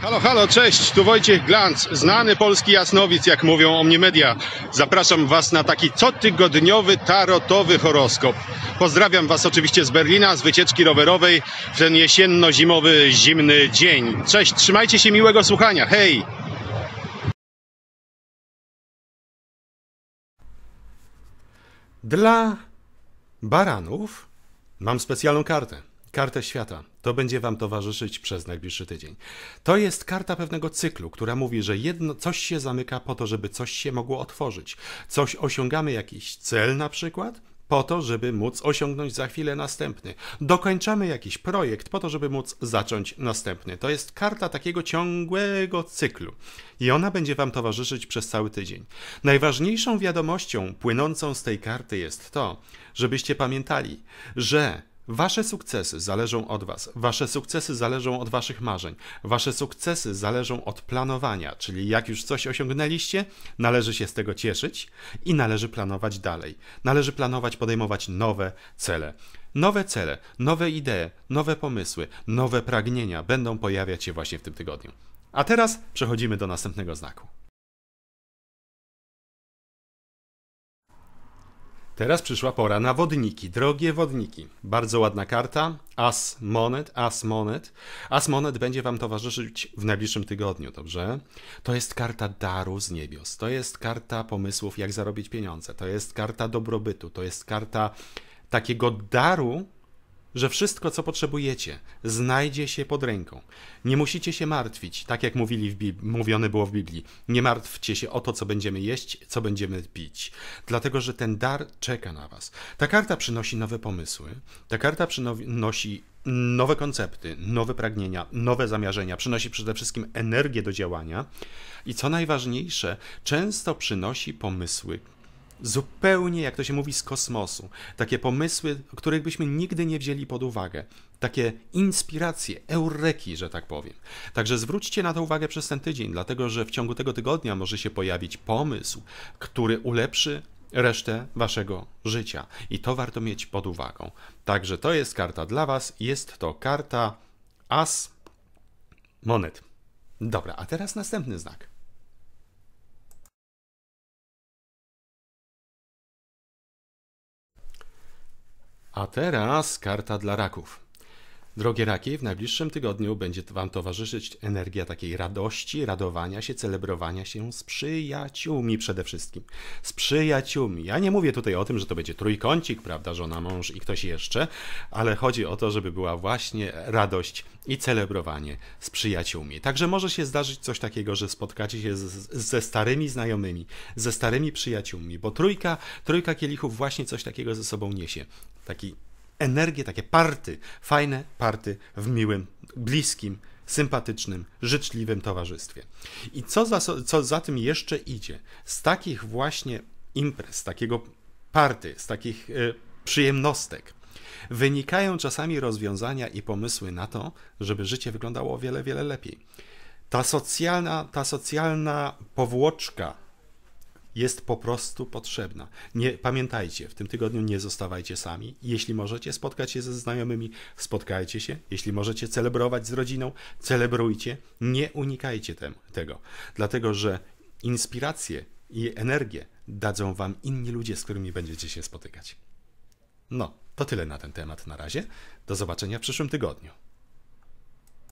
Halo, halo, cześć, tu Wojciech Glanc, znany polski jasnowic, jak mówią o mnie media. Zapraszam Was na taki cotygodniowy tarotowy horoskop. Pozdrawiam Was oczywiście z Berlina, z wycieczki rowerowej w ten jesienno-zimowy, zimny dzień. Cześć, trzymajcie się miłego słuchania, hej! Dla baranów mam specjalną kartę kartę świata. To będzie Wam towarzyszyć przez najbliższy tydzień. To jest karta pewnego cyklu, która mówi, że jedno, coś się zamyka po to, żeby coś się mogło otworzyć. Coś osiągamy, jakiś cel na przykład, po to, żeby móc osiągnąć za chwilę następny. Dokończamy jakiś projekt po to, żeby móc zacząć następny. To jest karta takiego ciągłego cyklu i ona będzie Wam towarzyszyć przez cały tydzień. Najważniejszą wiadomością płynącą z tej karty jest to, żebyście pamiętali, że Wasze sukcesy zależą od Was, Wasze sukcesy zależą od Waszych marzeń, Wasze sukcesy zależą od planowania, czyli jak już coś osiągnęliście, należy się z tego cieszyć i należy planować dalej. Należy planować, podejmować nowe cele. Nowe cele, nowe idee, nowe pomysły, nowe pragnienia będą pojawiać się właśnie w tym tygodniu. A teraz przechodzimy do następnego znaku. Teraz przyszła pora na wodniki, drogie wodniki. Bardzo ładna karta, As Monet, As Monet. As Monet będzie Wam towarzyszyć w najbliższym tygodniu, dobrze? To jest karta daru z niebios, to jest karta pomysłów, jak zarobić pieniądze, to jest karta dobrobytu, to jest karta takiego daru, że wszystko, co potrzebujecie, znajdzie się pod ręką. Nie musicie się martwić, tak jak mówili w Bib- mówione było w Biblii. Nie martwcie się o to, co będziemy jeść, co będziemy pić, dlatego że ten dar czeka na Was. Ta karta przynosi nowe pomysły, ta karta przynosi nowe koncepty, nowe pragnienia, nowe zamierzenia, przynosi przede wszystkim energię do działania i co najważniejsze, często przynosi pomysły, zupełnie, jak to się mówi, z kosmosu. Takie pomysły, których byśmy nigdy nie wzięli pod uwagę. Takie inspiracje, eureki, że tak powiem. Także zwróćcie na to uwagę przez ten tydzień, dlatego że w ciągu tego tygodnia może się pojawić pomysł, który ulepszy resztę waszego życia. I to warto mieć pod uwagą. Także to jest karta dla was. Jest to karta As Monet. Dobra, a teraz następny znak. A teraz karta dla raków. Drogie raki, w najbliższym tygodniu będzie Wam towarzyszyć energia takiej radości, radowania się, celebrowania się z przyjaciółmi przede wszystkim. Z przyjaciółmi. Ja nie mówię tutaj o tym, że to będzie trójkącik, prawda, żona, mąż i ktoś jeszcze, ale chodzi o to, żeby była właśnie radość i celebrowanie z przyjaciółmi. Także może się zdarzyć coś takiego, że spotkacie się z, ze starymi znajomymi, ze starymi przyjaciółmi, bo trójka, trójka kielichów właśnie coś takiego ze sobą niesie. Taki energię, takie party, fajne party w miłym, bliskim, sympatycznym, życzliwym towarzystwie. I co za, co za tym jeszcze idzie? Z takich właśnie imprez, z takiego party, z takich y, przyjemnostek wynikają czasami rozwiązania i pomysły na to, żeby życie wyglądało o wiele, wiele lepiej. Ta socjalna, ta socjalna powłoczka jest po prostu potrzebna. Nie, pamiętajcie, w tym tygodniu nie zostawajcie sami. Jeśli możecie spotkać się ze znajomymi, spotkajcie się. Jeśli możecie celebrować z rodziną, celebrujcie. Nie unikajcie tem, tego, dlatego że inspiracje i energię dadzą wam inni ludzie, z którymi będziecie się spotykać. No, to tyle na ten temat na razie. Do zobaczenia w przyszłym tygodniu.